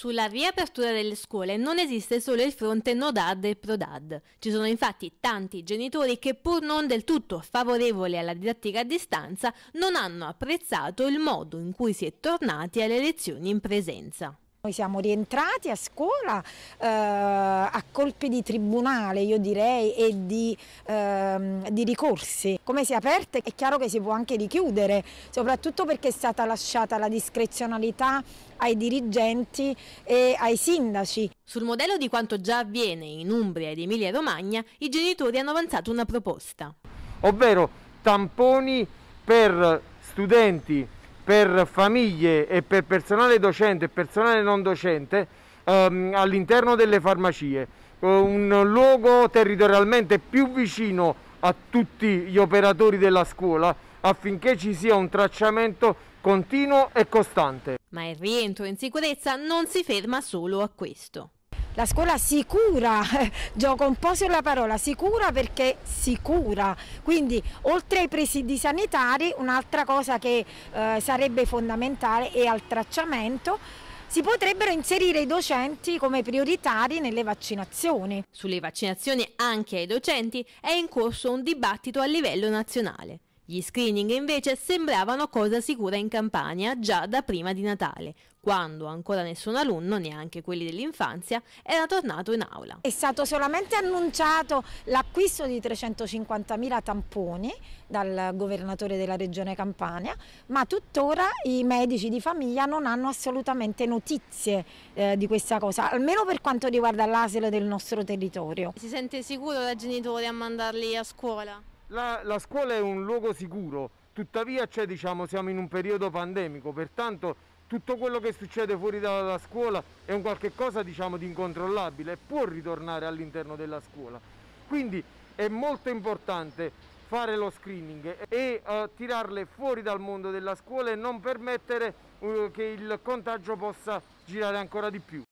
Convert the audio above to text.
Sulla riapertura delle scuole non esiste solo il fronte NoDad e ProDad. Ci sono infatti tanti genitori che, pur non del tutto favorevoli alla didattica a distanza, non hanno apprezzato il modo in cui si è tornati alle lezioni in presenza. Noi siamo rientrati a scuola eh, a colpi di tribunale, io direi, e di, eh, di, ricorsi. Come si è aperte è chiaro che si può anche richiudere, soprattutto perché è stata lasciata la discrezionalità ai dirigenti e ai sindaci. Sul modello di quanto già avviene in Umbria ed Emilia Romagna, i genitori hanno avanzato una proposta. Ovvero tamponi per studenti per famiglie e per personale docente e personale non docente ehm, all'interno delle farmacie, eh, un luogo territorialmente più vicino a tutti gli operatori della scuola affinché ci sia un tracciamento continuo e costante. Ma il rientro in sicurezza non si ferma solo a questo la scuola sicura, gioco un po' sulla parola, sicura perché sicura, quindi oltre ai presidi sanitari un'altra cosa che eh, sarebbe fondamentale è al tracciamento si potrebbero inserire i docenti come prioritari nelle vaccinazioni. Sulle vaccinazioni anche ai docenti è in corso un dibattito a livello nazionale. Gli screening invece sembravano cosa sicura in Campania già da prima di Natale, quando ancora nessun alunno, neanche quelli dell'infanzia, era tornato in aula. È stato solamente annunciato l'acquisto di 350.000 tamponi dal governatore della regione Campania, ma tuttora i medici di famiglia non hanno assolutamente notizie eh, di questa cosa, almeno per quanto riguarda l'asilo del nostro territorio. Si sente sicuro da genitori a mandarli a scuola? la, la scuola è un luogo sicuro, tuttavia cioè, diciamo, siamo in un periodo pandemico, pertanto tutto quello che succede fuori dalla scuola è un qualche cosa diciamo, di incontrollabile e può ritornare all'interno della scuola. Quindi è molto importante fare lo screening e uh, tirarle fuori dal mondo della scuola e non permettere uh, che il contagio possa girare ancora di più.